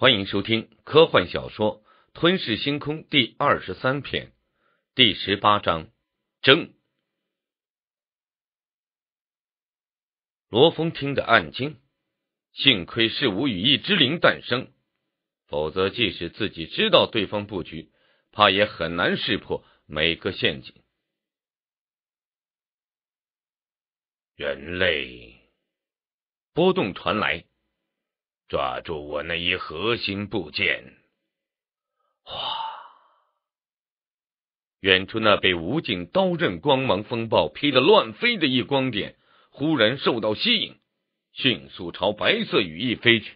欢迎收听科幻小说《吞噬星空》第二十三篇第十八章争。罗峰听得暗惊，幸亏是无羽翼之灵诞生，否则即使自己知道对方布局，怕也很难识破每个陷阱。人类波动传来。抓住我那一核心部件！哗，远处那被无尽刀刃光芒风暴劈得乱飞的一光点，忽然受到吸引，迅速朝白色羽翼飞去。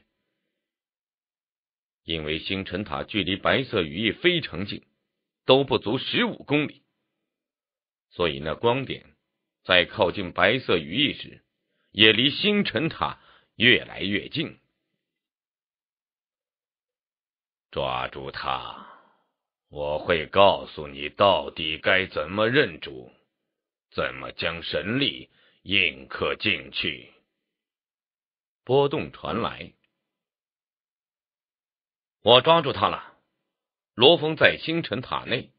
因为星辰塔距离白色羽翼非常近，都不足十五公里，所以那光点在靠近白色羽翼时，也离星辰塔越来越近。抓住他，我会告诉你到底该怎么认主，怎么将神力印刻进去。波动传来，我抓住他了。罗峰在星辰塔内，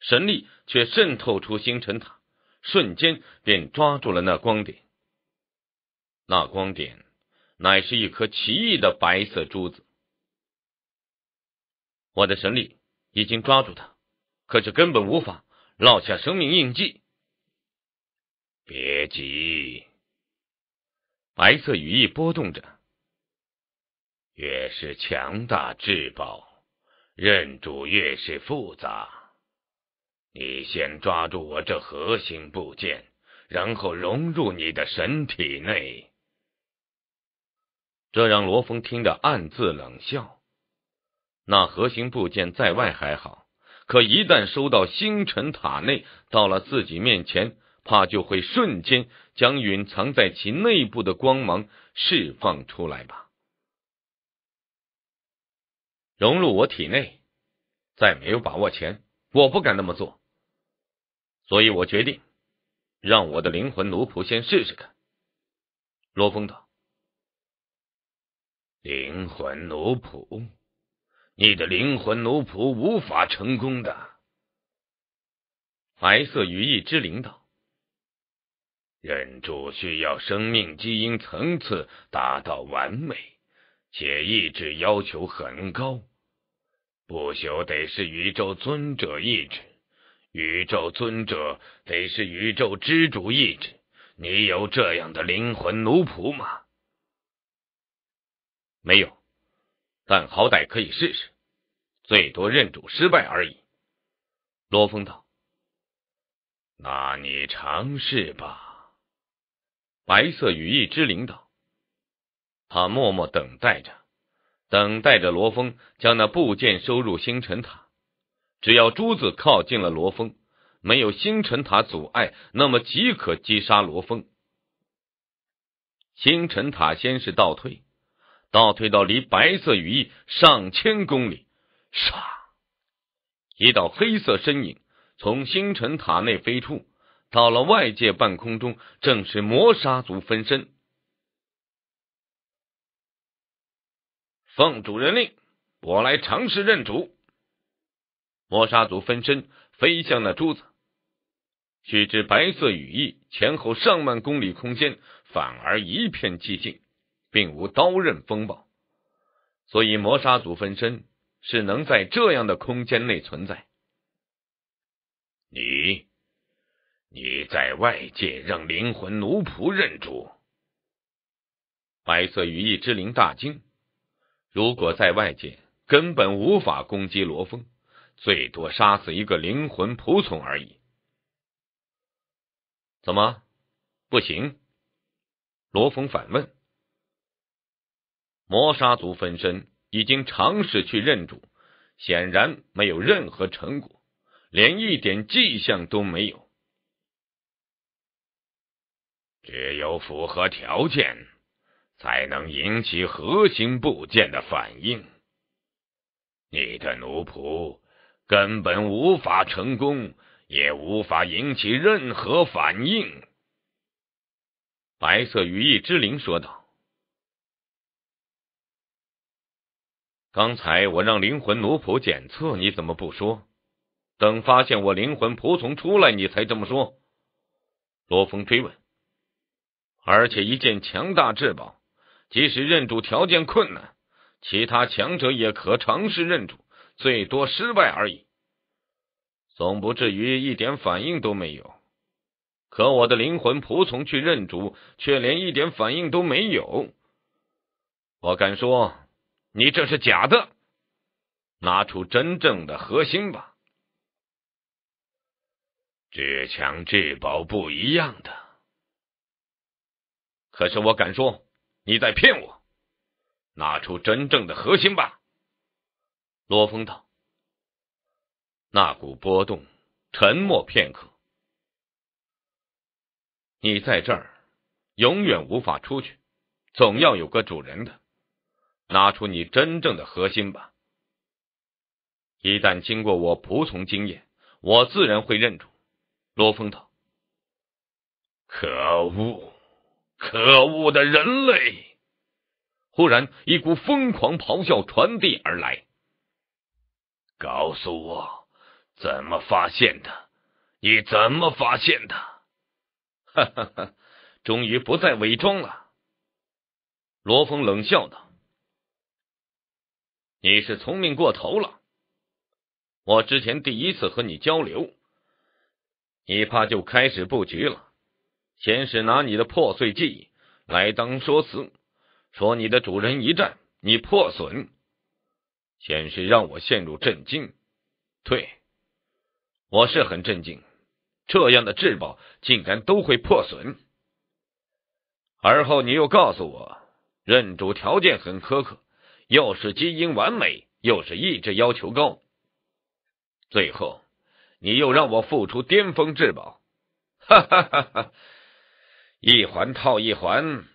神力却渗透出星辰塔，瞬间便抓住了那光点。那光点乃是一颗奇异的白色珠子。我的神力已经抓住他，可是根本无法烙下生命印记。别急，白色羽翼波动着，越是强大至宝，认主越是复杂。你先抓住我这核心部件，然后融入你的神体内。这让罗峰听得暗自冷笑。那核心部件在外还好，可一旦收到星辰塔内，到了自己面前，怕就会瞬间将隐藏在其内部的光芒释放出来吧。融入我体内，在没有把握前，我不敢那么做，所以我决定让我的灵魂奴仆先试试看。罗峰道：“灵魂奴仆。”你的灵魂奴仆无法成功的，白色羽翼之灵道，忍住需要生命基因层次达到完美，且意志要求很高，不朽得是宇宙尊者意志，宇宙尊者得是宇宙之主意志，你有这样的灵魂奴仆吗？没有。但好歹可以试试，最多认主失败而已。罗峰道：“那你尝试吧。”白色羽翼之灵道：“他默默等待着，等待着罗峰将那部件收入星辰塔。只要珠子靠近了罗峰，没有星辰塔阻碍，那么即可击杀罗峰。”星辰塔先是倒退。倒退到离白色羽翼上千公里，唰，一道黑色身影从星辰塔内飞出，到了外界半空中，正是魔杀族分身。奉主人令，我来尝试认主。磨沙族分身飞向那珠子，须知白色羽翼前后上万公里空间，反而一片寂静。并无刀刃风暴，所以魔杀族分身是能在这样的空间内存在。你，你在外界让灵魂奴仆认主。白色羽翼之灵大惊，如果在外界，根本无法攻击罗峰，最多杀死一个灵魂仆从而已。怎么，不行？罗峰反问。磨沙族分身已经尝试去认主，显然没有任何成果，连一点迹象都没有。只有符合条件，才能引起核心部件的反应。你的奴仆根本无法成功，也无法引起任何反应。”白色羽翼之灵说道。刚才我让灵魂奴仆检测，你怎么不说？等发现我灵魂仆从出来，你才这么说？罗峰追问。而且一件强大至宝，即使认主条件困难，其他强者也可尝试认主，最多失败而已，总不至于一点反应都没有。可我的灵魂仆从去认主，却连一点反应都没有。我敢说。你这是假的，拿出真正的核心吧。至强至宝不一样的，可是我敢说你在骗我，拿出真正的核心吧。罗峰道。那股波动，沉默片刻。你在这儿永远无法出去，总要有个主人的。拿出你真正的核心吧！一旦经过我仆从经验，我自然会认出。罗峰道：“可恶，可恶的人类！”忽然，一股疯狂咆哮传递而来。告诉我怎么发现的？你怎么发现的？哈哈哈！终于不再伪装了。罗峰冷笑道。你是聪明过头了。我之前第一次和你交流，你怕就开始布局了。先是拿你的破碎忆来当说辞，说你的主人一战你破损，先是让我陷入震惊。对，我是很震惊，这样的至宝竟然都会破损。而后你又告诉我，认主条件很苛刻。又是基因完美，又是意志要求高，最后你又让我付出巅峰至宝，哈哈哈哈！一环套一环，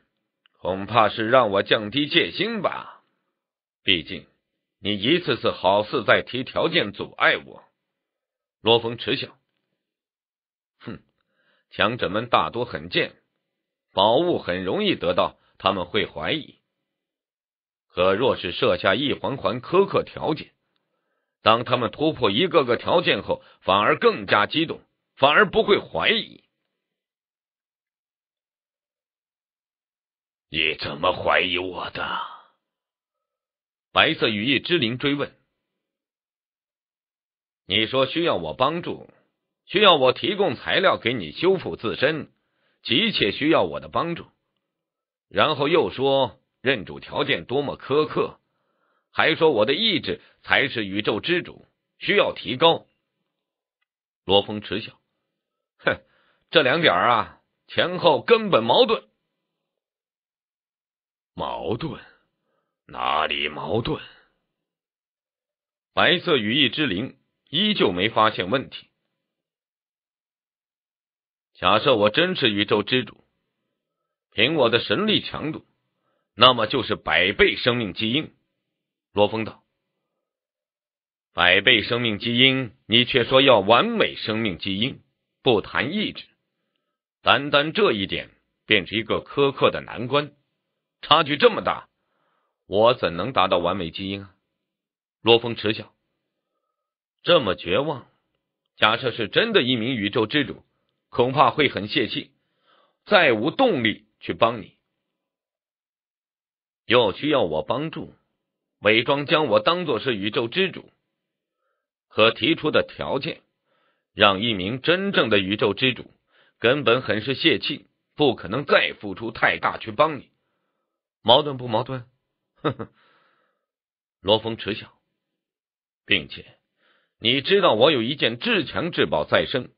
恐怕是让我降低戒心吧。毕竟你一次次好似在提条件阻碍我。罗峰嗤笑：“哼，强者们大多很贱，宝物很容易得到，他们会怀疑。”可若是设下一环环苛刻条件，当他们突破一个个条件后，反而更加激动，反而不会怀疑。你怎么怀疑我的？白色羽翼之灵追问。你说需要我帮助，需要我提供材料给你修复自身，急切需要我的帮助，然后又说。认主条件多么苛刻，还说我的意志才是宇宙之主，需要提高。罗峰嗤笑：“哼，这两点啊，前后根本矛盾。”矛盾？哪里矛盾？白色羽翼之灵依旧没发现问题。假设我真是宇宙之主，凭我的神力强度。那么就是百倍生命基因，罗峰道。百倍生命基因，你却说要完美生命基因，不谈意志，单单这一点，便是一个苛刻的难关。差距这么大，我怎能达到完美基因啊？罗峰嗤笑。这么绝望，假设是真的一名宇宙之主，恐怕会很泄气，再无动力去帮你。又需要我帮助，伪装将我当做是宇宙之主，可提出的条件让一名真正的宇宙之主根本很是泄气，不可能再付出太大去帮你，矛盾不矛盾？呵呵，罗峰耻笑，并且你知道我有一件至强至宝在身，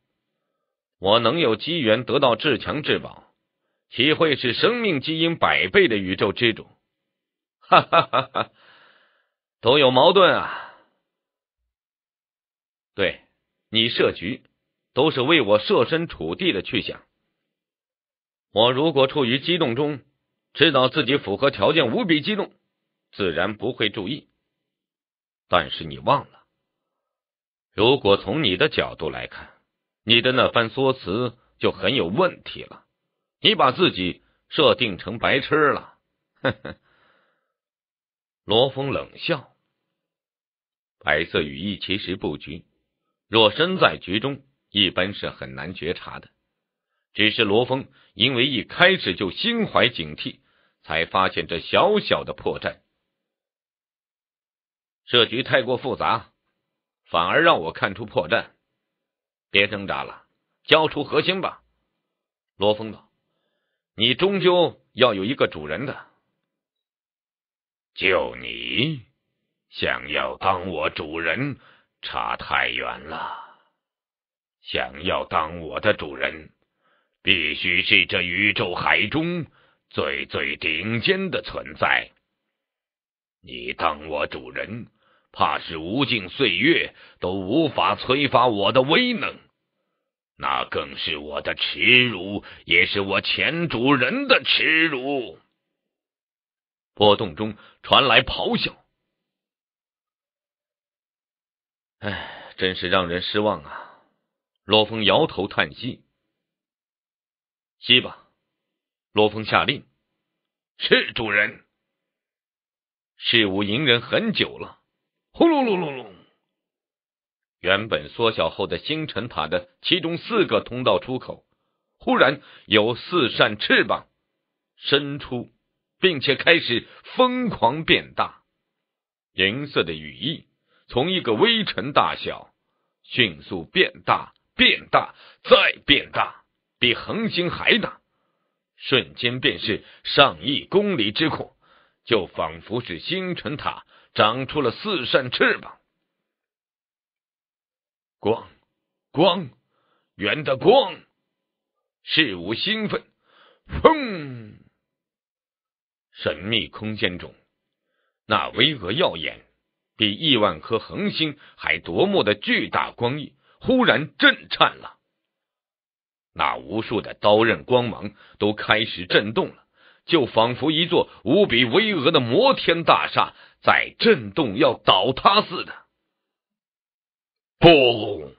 我能有机缘得到至强至宝，岂会是生命基因百倍的宇宙之主？哈哈哈！哈，都有矛盾啊。对你设局，都是为我设身处地的去想。我如果处于激动中，知道自己符合条件，无比激动，自然不会注意。但是你忘了，如果从你的角度来看，你的那番说辞就很有问题了。你把自己设定成白痴了，呵呵。罗峰冷笑：“白色羽翼其实布局，若身在局中，一般是很难觉察的。只是罗峰因为一开始就心怀警惕，才发现这小小的破绽。设局太过复杂，反而让我看出破绽。别挣扎了，交出核心吧。”罗峰道：“你终究要有一个主人的。”就你想要当我主人，差太远了。想要当我的主人，必须是这宇宙海中最最顶尖的存在。你当我主人，怕是无尽岁月都无法催发我的威能，那更是我的耻辱，也是我前主人的耻辱。波动中传来咆哮。唉，真是让人失望啊！罗峰摇头叹息。吸吧，罗峰下令。是主人。事无隐忍很久了。轰隆隆隆隆，原本缩小后的星辰塔的其中四个通道出口，忽然有四扇翅膀伸出。并且开始疯狂变大，银色的羽翼从一个微尘大小迅速变大，变大，再变大，比恒星还大，瞬间便是上亿公里之阔，就仿佛是星辰塔长出了四扇翅膀。光，光，圆的光，事无兴奋，砰！神秘空间中，那巍峨耀眼、比亿万颗恒星还夺目的巨大光翼忽然震颤了，那无数的刀刃光芒都开始震动了，就仿佛一座无比巍峨的摩天大厦在震动，要倒塌似的。不，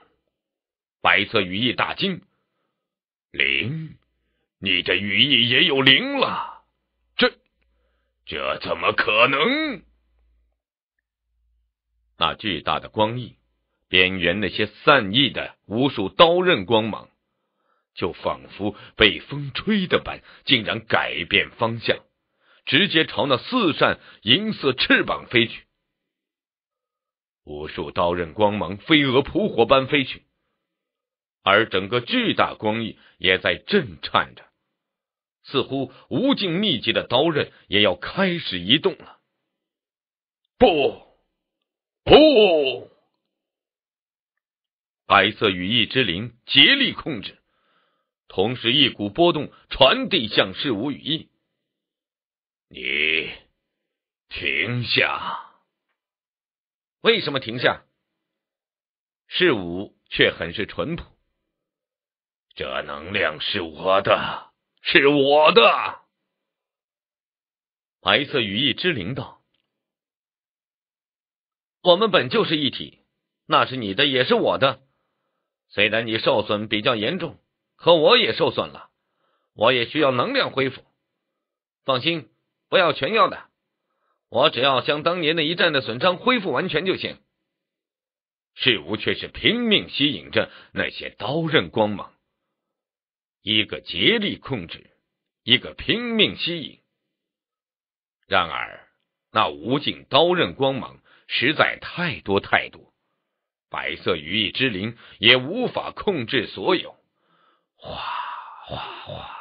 白色羽翼大惊，灵，你的羽翼也有灵了。这怎么可能？那巨大的光翼边缘那些散逸的无数刀刃光芒，就仿佛被风吹的般，竟然改变方向，直接朝那四扇银色翅膀飞去。无数刀刃光芒飞蛾扑火般飞去，而整个巨大光翼也在震颤着。似乎无尽密集的刀刃也要开始移动了。不，不，白色羽翼之灵竭力控制，同时一股波动传递向事无羽翼。你停下！为什么停下？事无却很是淳朴。这能量是我的。是我的。白色羽翼之灵道：“我们本就是一体，那是你的也是我的。虽然你受损比较严重，可我也受损了，我也需要能量恢复。放心，不要全要的，我只要将当年那一战的损伤恢复完全就行。”世无却是拼命吸引着那些刀刃光芒。一个竭力控制，一个拼命吸引。然而，那无尽刀刃光芒实在太多太多，白色羽翼之灵也无法控制所有。哗哗哗！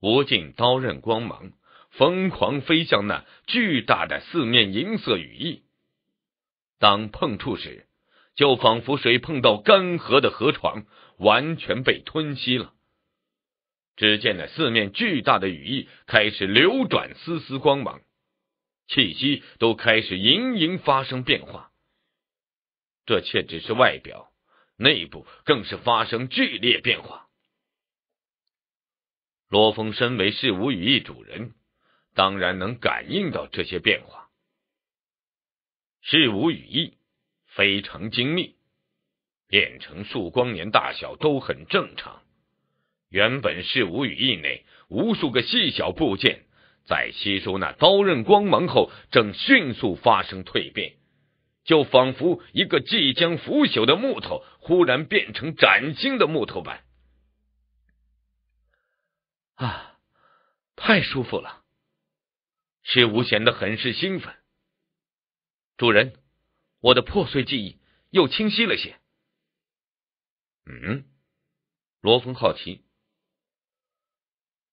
无尽刀刃光芒疯狂飞向那巨大的四面银色羽翼，当碰触时。就仿佛水碰到干涸的河床，完全被吞吸了。只见那四面巨大的羽翼开始流转丝丝光芒，气息都开始隐隐发生变化。这却只是外表，内部更是发生剧烈变化。罗峰身为事无羽翼主人，当然能感应到这些变化。事无羽翼。非常精密，变成数光年大小都很正常。原本是无羽翼内无数个细小部件在吸收那刀刃光芒后，正迅速发生蜕变，就仿佛一个即将腐朽的木头忽然变成崭新的木头般。啊，太舒服了！赤无显得很是兴奋，主人。我的破碎记忆又清晰了些。嗯，罗峰好奇。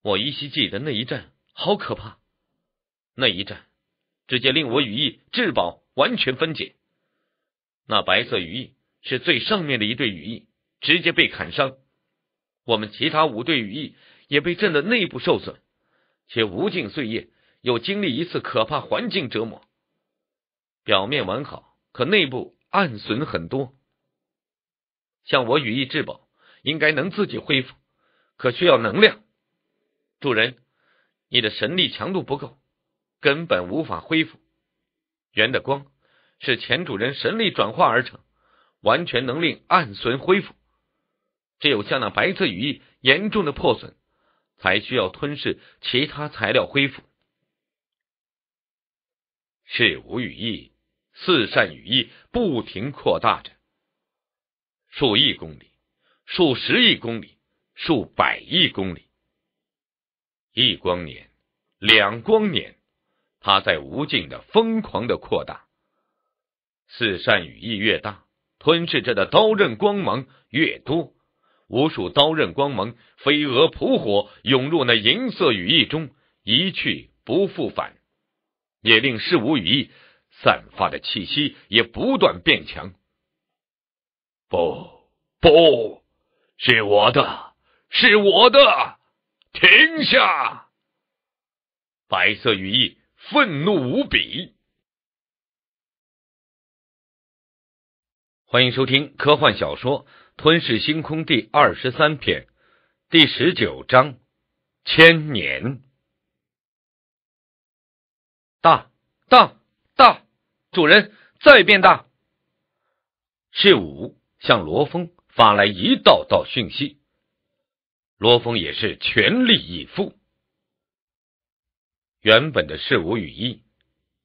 我依稀记得那一战好可怕，那一战直接令我羽翼至宝完全分解。那白色羽翼是最上面的一对羽翼，直接被砍伤。我们其他五对羽翼也被震得内部受损，且无尽岁月又经历一次可怕环境折磨，表面完好。可内部暗损很多，像我羽翼至宝应该能自己恢复，可需要能量。主人，你的神力强度不够，根本无法恢复。圆的光是前主人神力转化而成，完全能令暗损恢复。只有像那白色羽翼严重的破损，才需要吞噬其他材料恢复。是无羽翼。四扇羽翼不停扩大着，数亿公里，数十亿公里，数百亿公里，一光年，两光年，它在无尽的疯狂的扩大。四扇羽翼越大，吞噬着的刀刃光芒越多，无数刀刃光芒飞蛾扑火涌入那银色羽翼中，一去不复返，也令事无羽翼。散发的气息也不断变强，不，不是我的，是我的，停下！白色羽翼愤怒无比。欢迎收听科幻小说《吞噬星空》第二十三篇第十九章：千年。大，大。主人，再变大。是五向罗峰发来一道道讯息，罗峰也是全力以赴。原本的事五羽翼，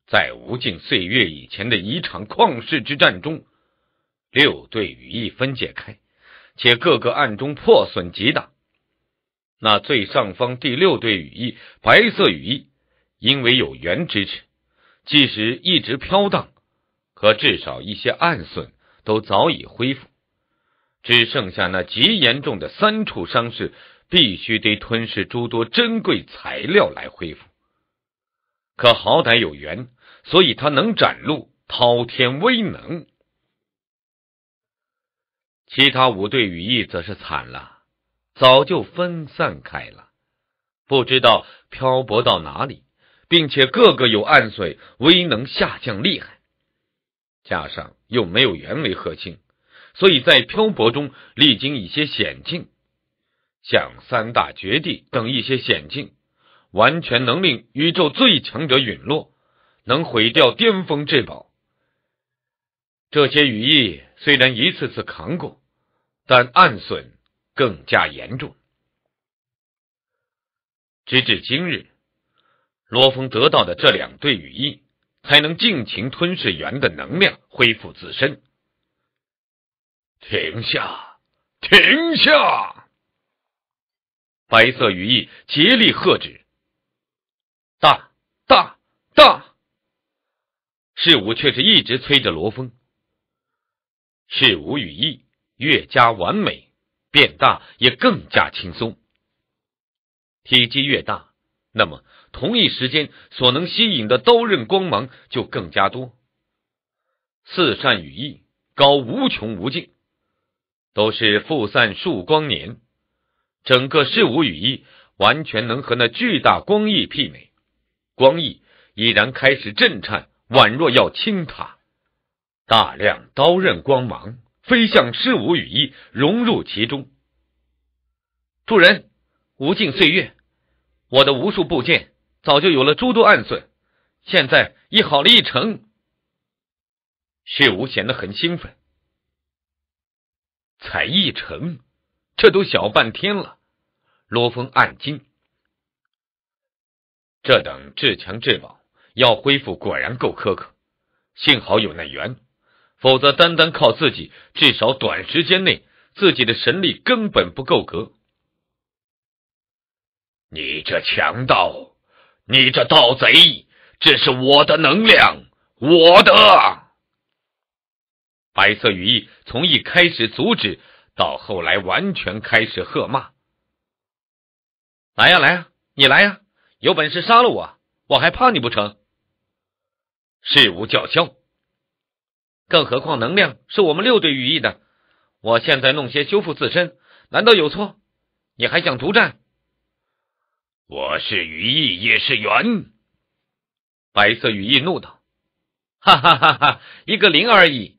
在无尽岁月以前的一场旷世之战中，六对羽翼分解开，且各个暗中破损极大。那最上方第六对羽翼，白色羽翼，因为有缘支持。即使一直飘荡，可至少一些暗损都早已恢复，只剩下那极严重的三处伤势，必须得吞噬诸多珍贵材料来恢复。可好歹有缘，所以他能展露滔天威能。其他五对羽翼则是惨了，早就分散开了，不知道漂泊到哪里。并且个个有暗损，威能下降厉害，加上又没有原为核心，所以在漂泊中历经一些险境，像三大绝地等一些险境，完全能令宇宙最强者陨落，能毁掉巅峰至宝。这些羽翼虽然一次次扛过，但暗损更加严重，直至今日。罗峰得到的这两对羽翼，才能尽情吞噬猿的能量，恢复自身。停下！停下！白色羽翼竭力喝止。大！大！大！事武却是一直催着罗峰。事武羽翼越加完美，变大也更加轻松。体积越大，那么。同一时间所能吸引的刀刃光芒就更加多，四扇羽翼高无穷无尽，都是复散数光年，整个事物羽翼完全能和那巨大光翼媲美，光翼已然开始震颤，宛若要倾塌，大量刀刃光芒飞向事物羽翼，融入其中。主人，无尽岁月，我的无数部件。早就有了诸多暗算，现在已好了一成。血无显得很兴奋，才一成，这都小半天了。罗峰暗惊，这等至强至宝要恢复果然够苛刻，幸好有那缘，否则单单靠自己，至少短时间内自己的神力根本不够格。你这强盗！你这盗贼！这是我的能量，我的白色羽翼从一开始阻止到后来完全开始喝骂。来呀来呀，你来呀！有本事杀了我，我还怕你不成？事无叫嚣，更何况能量是我们六队羽翼的。我现在弄些修复自身，难道有错？你还想独占？我是羽翼，也是猿。”白色羽翼怒道：“哈哈哈哈！一个灵而已，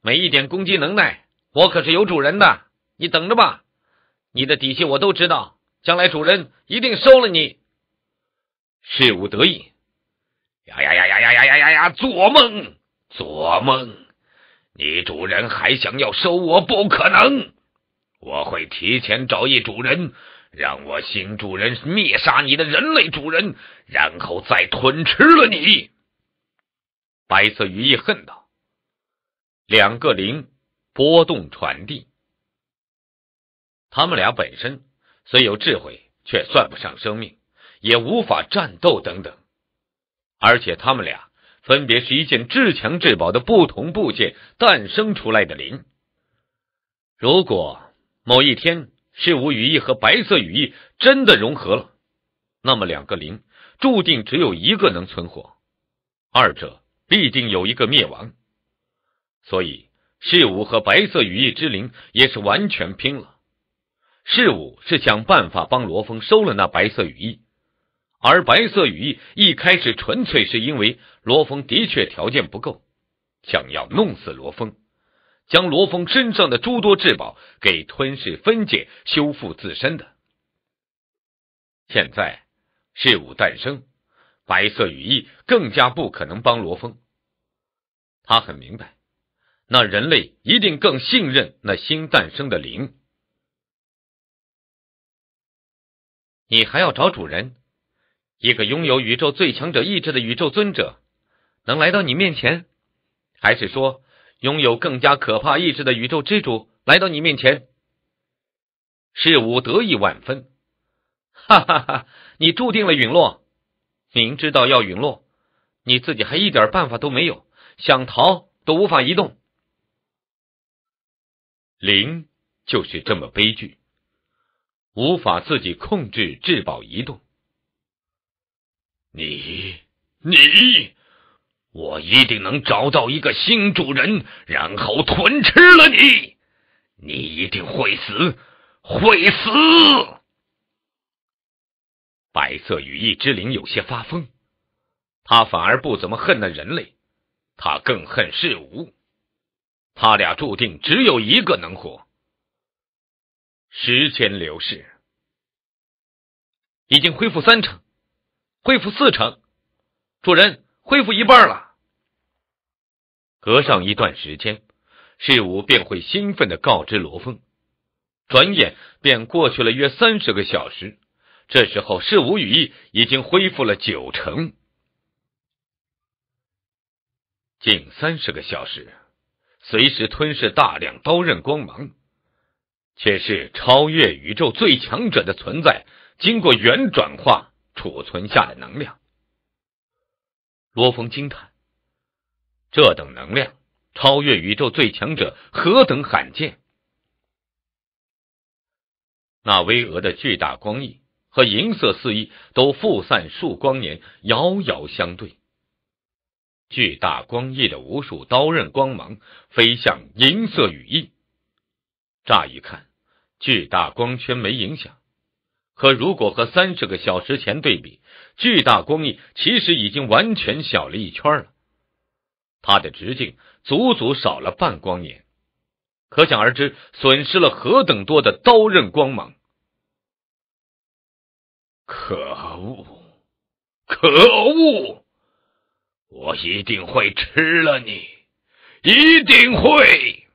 没一点攻击能耐。我可是有主人的，你等着吧！你的底细我都知道，将来主人一定收了你。”事无得意：“呀呀呀呀呀呀呀呀！做梦做梦！你主人还想要收我？不可能！我会提前找一主人。”让我新主人灭杀你的人类主人，然后再吞吃了你。”白色羽翼恨道。两个灵波动传递，他们俩本身虽有智慧，却算不上生命，也无法战斗等等。而且他们俩分别是一件至强至宝的不同部件诞生出来的灵。如果某一天，噬武羽翼和白色羽翼真的融合了，那么两个灵注定只有一个能存活，二者必定有一个灭亡，所以事物和白色羽翼之灵也是完全拼了。事物是想办法帮罗峰收了那白色羽翼，而白色羽翼一开始纯粹是因为罗峰的确条件不够，想要弄死罗峰。将罗峰身上的诸多至宝给吞噬、分解、修复自身的，现在事物诞生，白色羽翼更加不可能帮罗峰。他很明白，那人类一定更信任那新诞生的灵。你还要找主人？一个拥有宇宙最强者意志的宇宙尊者能来到你面前，还是说？拥有更加可怕意志的宇宙之主来到你面前，噬武得意万分，哈哈哈！你注定了陨落，明知道要陨落，你自己还一点办法都没有，想逃都无法移动，灵就是这么悲剧，无法自己控制至宝移动，你，你。我一定能找到一个新主人，然后吞吃了你。你一定会死，会死。白色羽翼之灵有些发疯，他反而不怎么恨那人类，他更恨世无。他俩注定只有一个能活。时间流逝，已经恢复三成，恢复四成，主人恢复一半了。隔上一段时间，世武便会兴奋的告知罗峰。转眼便过去了约三十个小时，这时候世武羽翼已经恢复了九成。近三十个小时，随时吞噬大量刀刃光芒，却是超越宇宙最强者的存在。经过元转化储存下的能量，罗峰惊叹。这等能量，超越宇宙最强者，何等罕见！那巍峨的巨大光翼和银色四翼都覆散数光年，遥遥相对。巨大光翼的无数刀刃光芒飞向银色羽翼，乍一看，巨大光圈没影响。可如果和三十个小时前对比，巨大光翼其实已经完全小了一圈了。它的直径足足少了半光年，可想而知损失了何等多的刀刃光芒。可恶！可恶！我一定会吃了你，一定会！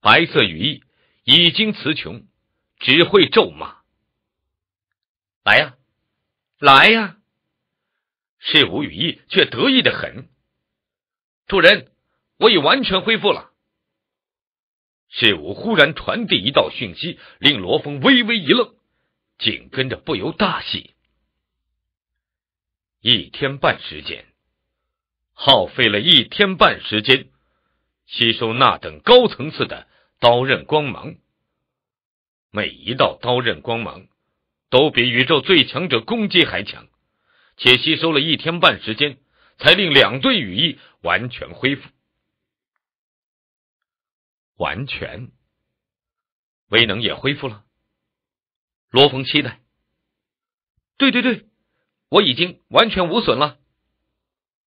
白色羽翼已经词穷，只会咒骂。来呀，来呀！是吴羽翼，却得意的很。主人，我已完全恢复了。是武忽然传递一道讯息，令罗峰微微一愣，紧跟着不由大喜。一天半时间，耗费了一天半时间，吸收那等高层次的刀刃光芒。每一道刀刃光芒，都比宇宙最强者攻击还强。且吸收了一天半时间，才令两对羽翼完全恢复。完全，威能也恢复了。罗峰期待。对对对，我已经完全无损了。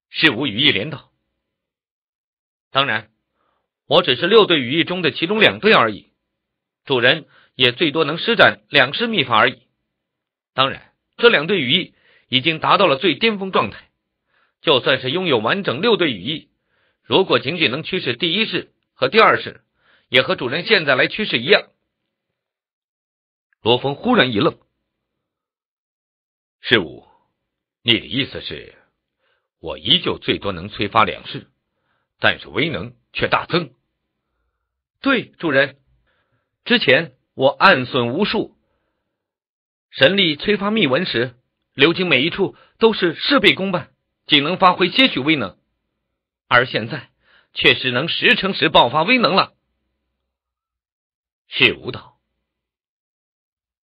是吾羽翼连道。当然，我只是六对羽翼中的其中两对而已。主人也最多能施展两式秘法而已。当然，这两对羽翼。已经达到了最巅峰状态，就算是拥有完整六对羽翼，如果仅仅能驱使第一式和第二式，也和主人现在来驱使一样。罗峰忽然一愣：“师武，你的意思是，我依旧最多能催发两式，但是威能却大增？”对，主人，之前我暗损无数神力催发秘文时。流经每一处都是事倍功半，仅能发挥些许威能；而现在，却是能十成十爆发威能了。是无道，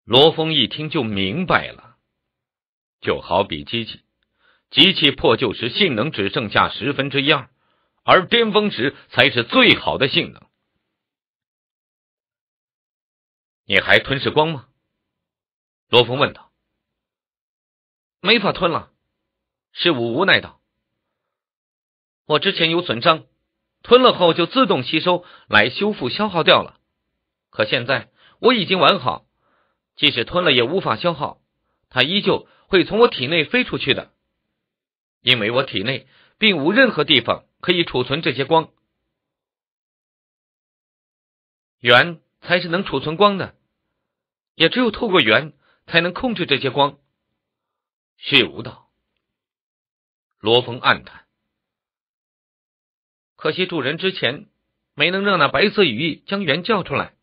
罗峰一听就明白了，就好比机器，机器破旧时性能只剩下十分之一二，而巅峰时才是最好的性能。你还吞噬光吗？罗峰问道。没法吞了，是武无奈道：“我之前有损伤，吞了后就自动吸收来修复消耗掉了。可现在我已经完好，即使吞了也无法消耗，它依旧会从我体内飞出去的，因为我体内并无任何地方可以储存这些光。圆才是能储存光的，也只有透过圆才能控制这些光。”血无道，罗峰暗叹，可惜主人之前没能让那白色羽翼将元叫出来。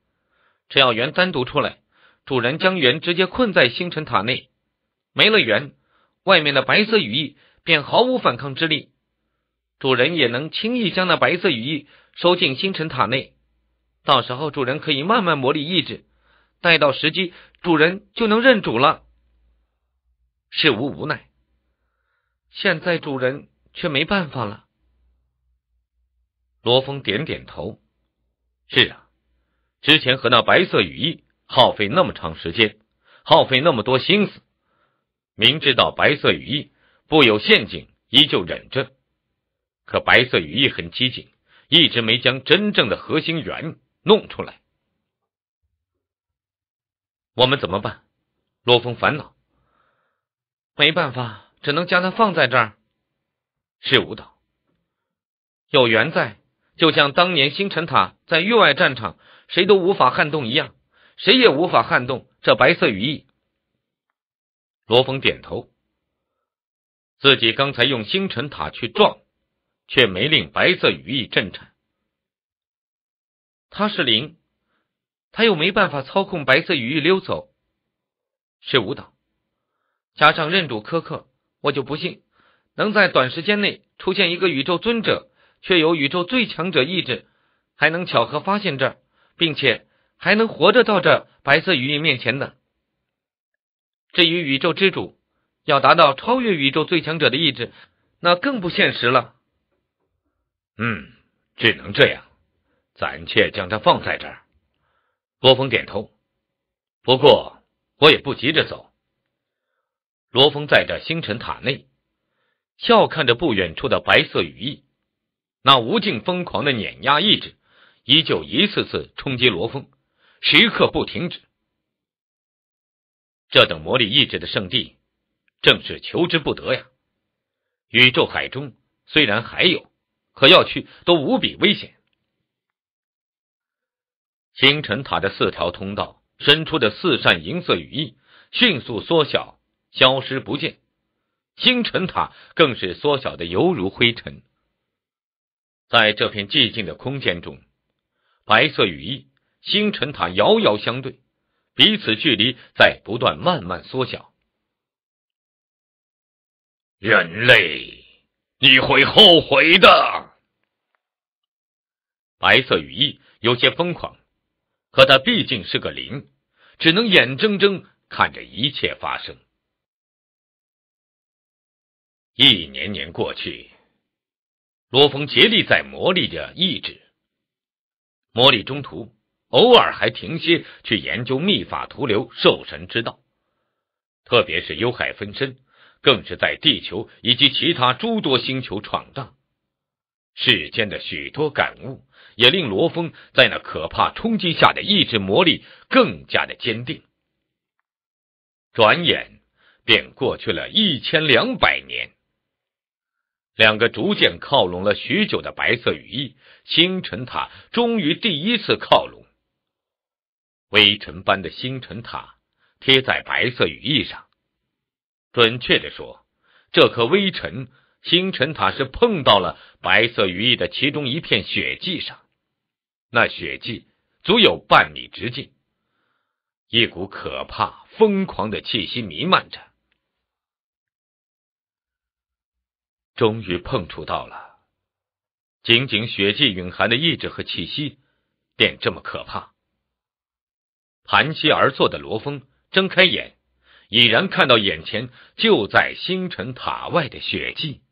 只要元单独出来，主人将元直接困在星辰塔内，没了元，外面的白色羽翼便毫无反抗之力。主人也能轻易将那白色羽翼收进星辰塔内。到时候，主人可以慢慢磨砺意志，待到时机，主人就能认主了。是无无奈，现在主人却没办法了。罗峰点点头，是啊，之前和那白色羽翼耗费那么长时间，耗费那么多心思，明知道白色羽翼布有陷阱，依旧忍着，可白色羽翼很机警，一直没将真正的核心源弄出来。我们怎么办？罗峰烦恼。没办法，只能将它放在这儿。是舞蹈，有缘在，就像当年星辰塔在域外战场谁都无法撼动一样，谁也无法撼动这白色羽翼。罗峰点头，自己刚才用星辰塔去撞，却没令白色羽翼震颤。他是零，他又没办法操控白色羽翼溜走，是舞蹈。加上认主苛刻，我就不信能在短时间内出现一个宇宙尊者，却有宇宙最强者意志，还能巧合发现这儿，并且还能活着到这白色羽翼面前的。至于宇宙之主，要达到超越宇宙最强者的意志，那更不现实了。嗯，只能这样，暂且将它放在这儿。郭峰点头，不过我也不急着走。罗峰在这星辰塔内，笑看着不远处的白色羽翼，那无尽疯狂的碾压意志，依旧一次次冲击罗峰，时刻不停止。这等魔力意志的圣地，正是求之不得呀！宇宙海中虽然还有，可要去都无比危险。星辰塔的四条通道伸出的四扇银色羽翼，迅速缩小。消失不见，星辰塔更是缩小的，犹如灰尘。在这片寂静的空间中，白色羽翼、星辰塔遥遥相对，彼此距离在不断慢慢缩小。人类，你会后悔的。白色羽翼有些疯狂，可他毕竟是个灵，只能眼睁睁看着一切发生。一年年过去，罗峰竭力在磨砺着意志，磨砺中途，偶尔还停歇去研究秘法、徒留兽神之道。特别是幽海分身，更是在地球以及其他诸多星球闯荡。世间的许多感悟，也令罗峰在那可怕冲击下的意志魔力更加的坚定。转眼便过去了一千两百年。两个逐渐靠拢了许久的白色羽翼，星辰塔终于第一次靠拢。微尘般的星辰塔贴在白色羽翼上，准确的说，这颗微尘星辰塔是碰到了白色羽翼的其中一片血迹上。那血迹足有半米直径，一股可怕、疯狂的气息弥漫着。终于碰触到了，仅仅血迹蕴含的意志和气息，便这么可怕。盘膝而坐的罗峰睁开眼，已然看到眼前就在星辰塔外的血迹。